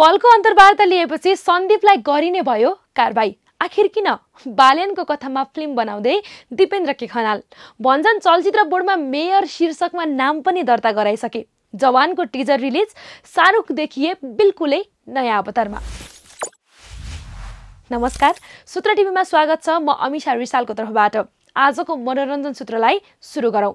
पलको अन्तर्वार्ता लिएपछि सन्दीपलाई गरिने भयो कारबाही आखिर किन बालेनको कथामा फिल्म बनाउँदै दिपेन्द्र के खनाल भन्छन् चलचित्र बोर्डमा मेयर शीर्षकमा नाम पनि दर्ता गराइसके जवानको टिजर रिलिज शाहरुख देखिए बिल्कुलै नयाँ अवतारमा नमस्कार सूत्र टिभीमा स्वागत छ म अमिषा रिसालको तर्फबाट आजको मनोरञ्जन सूत्रलाई सुरु गरौँ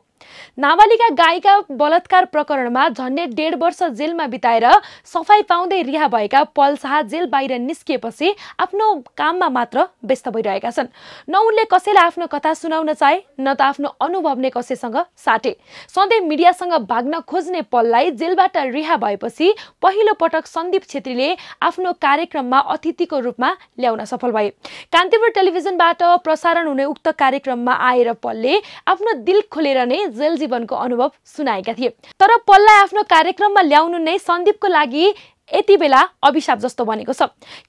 नाबालिका गायिका बलात्कार प्रकरणमा झन्डै डेढ वर्ष जेलमा बिताएर सफाई पाउँदै रिहा भएका पल शाह जेल बाहिर निस्किएपछि आफ्नो काममा मात्र व्यस्त भइरहेका छन् न उनले कसैलाई आफ्नो कथा सुनाउन चाहे न त आफ्नो अनुभव नै कसैसँग साटे सधैँ मिडियासँग भाग्न खोज्ने पललाई जेलबाट रिहा भएपछि पहिलो पटक सन्दीप छेत्रीले आफ्नो कार्यक्रममा अतिथिको रूपमा ल्याउन सफल भए कान्तिपुर टेलिभिजनबाट प्रसारण हुने उक्त कार्यक्रममा आएर पलले आफ्नो दिल खोलेर नै जेल जीवनको अनुभव सुनाएका थिए तर पल्ला आफ्नो कार्यक्रममा ल्याउनु नै सन्दीपको लागि यति बेला अभिशाप जस्तो बनेको छ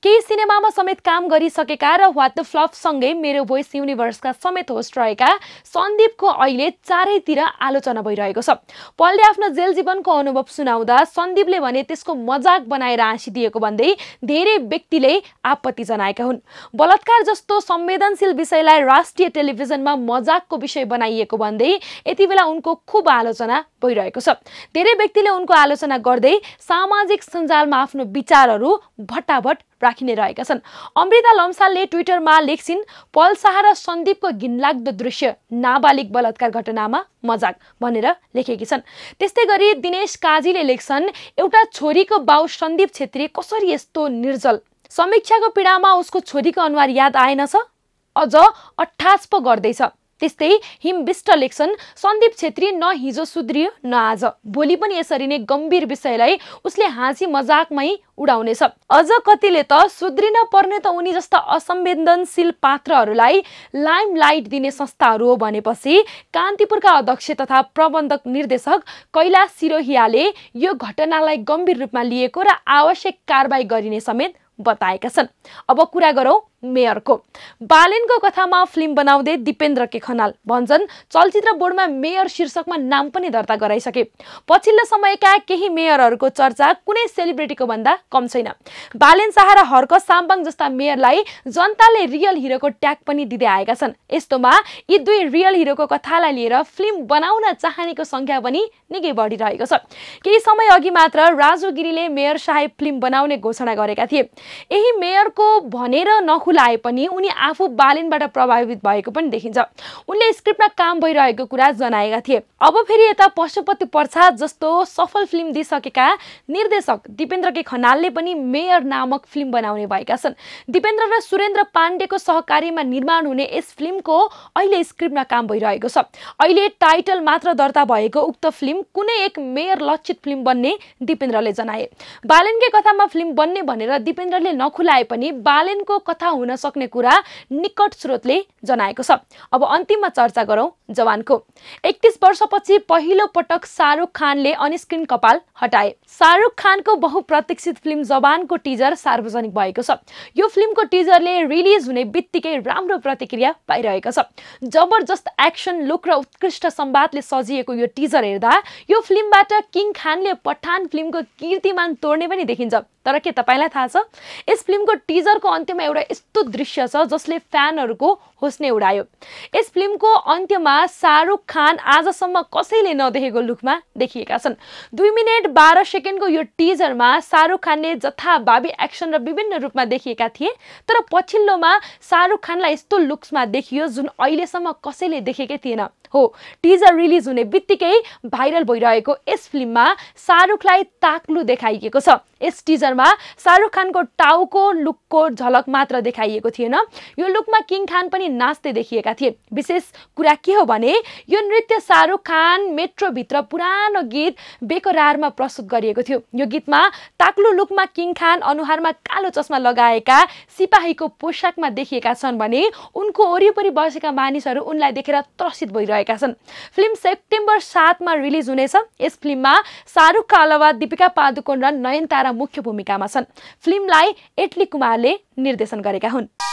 केही सिनेमामा समेत काम गरिसकेका र वाट द फ्लपसँगै मेरो भोइस युनिभर्सका समेत होस्ट रहेका सन्दीपको अहिले चारैतिर आलोचना भइरहेको छ पलले आफ्नो जेल जीवनको अनुभव सुनाउँदा सन्दीपले भने त्यसको मजाक बनाएर हाँसिदिएको भन्दै धेरै व्यक्तिले आपत्ति जनाएका हुन् बलात्कार जस्तो संवेदनशील विषयलाई राष्ट्रिय टेलिभिजनमा मजाकको विषय बनाइएको भन्दै यति बेला उनको खुब आलोचना भइरहेको छ धेरै व्यक्तिले उनको आलोचना गर्दै सामाजिक सञ्जाल आफ्नो विचारहरू भट्टाभट राखिने रहेका छन् अमृता लम्सालले ट्विटरमा लेख्छिन् पल शाह र सन्दीपको घिनलाग्दो दृश्य नाबालिग बलात्कार घटनामा मजाक भनेर लेखेकी छन् त्यस्तै गरी दिनेश काजीले लेख्छन् एउटा छोरीको बाउ सन्दीप छेत्री कसरी यस्तो निर्जल समीक्षाको पीडामा उसको छोरीको अनुहार याद आएन छ अझ अठास पो गर्दैछ त्यस्तै हिमविष्ट लेख्छन् सन्दीप छेत्री न हिजो सुध्रियो न आज भोलि पनि यसरी नै गम्भीर विषयलाई उसले हाँसी मजाकमै उडाउनेछ अझ कतिले त सुध्रिन पर्ने त उनी जस्ता असंवेदनशील पात्रहरूलाई लाइम लाइट दिने संस्थाहरू हो भनेपछि कान्तिपुरका अध्यक्ष तथा प्रबन्धक निर्देशक कैलाश सिरोहियाले यो घटनालाई गम्भीर रूपमा लिएको र आवश्यक कारवाही गरिने समेत बताएका छन् अब कुरा गरौँ मेयरको बालेनको कथामा फिल्म बनाउँदै दिपेन्द्र के खनाल भन्छन् चलचित्र बोर्डमा मेयर शीर्षकमा नाम पनि दर्ता गराइसके पछिल्लो समयका केही मेयरहरूको चर्चा कुनै सेलिब्रिटीको भन्दा कम छैन बालेन शाह र हर्क साम्बाङ जस्ता मेयरलाई जनताले रियल हिरोको ट्याग पनि दिँदै आएका छन् यस्तोमा यी दुई रियल हिरोको कथालाई लिएर फिल्म बनाउन चाहनेको सङ्ख्या पनि निकै बढिरहेको छ केही समय अघि मात्र राजु गिरीले मेयर शाह फिल्म बनाउने घोषणा गरेका थिए यही मेयरको भनेर नख खुलाए पनि उनी आफू बालिनबाट प्रभावित भएको पनि देखिन्छ उनले स्क्रिप्टमा काम भइरहेको कुरा जनाएका थिए अब फेरि यता पशुपति प्रसाद जस्तो सफल फिल्म दिइसकेका निर्देशक दिपेन्द्र के खनालले पनि मेयर नामक फिल्म बनाउने भएका छन् दिपेन्द्र र सुरेन्द्र पाण्डेको सहकारीमा निर्माण हुने यस फिल्मको अहिले स्क्रिप्टमा काम भइरहेको छ अहिले टाइटल मात्र दर्ता भएको उक्त फिल्म कुनै एक मेयर लक्षित फिल्म बन्ने दिपेन्द्रले जनाए बालेनकै कथामा फिल्म बन्ने भनेर दिपेन्द्रले नखुलाए पनि बालेनको कथा हुन सक्ने कुरा निकट स्रोतले जनाएको छ अब अन्तिममा चर्चा गरौँ जवानको एकतिस वर्षपछि पहिलो पटक शाहरुख खानले अनस्क्रिन कपाल हटाए शाहरुख खानको बहुप्रतीक्षित फिल्म जवानको टिजर सार्वजनिक भएको छ यो फिल्मको टिजरले रिलिज हुने बित्तिकै राम्रो प्रतिक्रिया पाइरहेको छ जबरजस्त एक्सन लुक र उत्कृष्ट सम्वादले सजिएको यो टिजर हेर्दा यो फिल्मबाट किङ खानले पठान फिल्मको कीर्तिमान तोड्ने पनि देखिन्छ तर के तपाईँलाई थाहा छ यस फिल्मको टिजरको अन्त्यमा एउटा यस्तो दृश्य छ जसले फ्यानहरूको नै उडायो यस फिल्मको अन्त्यमा शाहरुख खान आजसम्म कसैले नदेखेको लुकमा देखिएका छन् दुई मिनट बाह्र सेकेन्डको यो टिजरमा शाहरुख खानले जथाभावी एक्सन र विभिन्न रूपमा देखिएका थिए तर पछिल्लोमा शाहरुख खानलाई यस्तो लुक्समा देखियो जुन अहिलेसम्म कसैले देखेकै थिएन हो टिजर रिलिज हुने बित्तिकै भाइरल भइरहेको यस फिल्ममा शाहरुखलाई ताक्लु देखाइएको छ यस टिजरमा शाहरुख खानको टाउको लुकको झलक मात्र देखाइएको थिएन यो लुकमा किङ खान पनि नाच्दै देखिएका थिए विशेष कुरा के हो भने यो नृत्य शाहरुख खान मेट्रोभित्र पुरानो गीत बेकरारमा प्रस्तुत गरिएको थियो यो गीतमा ताक्लो लुकमा किङ खान अनुहारमा कालो चस्मा लगाएका सिपाहीको पोसाकमा देखिएका छन् भने उनको वरिपरि बसेका मानिसहरू उनलाई देखेर त्रसित भइरहेका आएका छन् फिल्म सेप्टेम्बर सातमा रिलिज हुनेछ यस फिल्ममा शाहरुखका अलावा दिपिका पादुकोण र नयनतारा मुख्य भूमिकामा छन् फिल्मलाई एटली कुमारले निर्देशन गरेका हुन्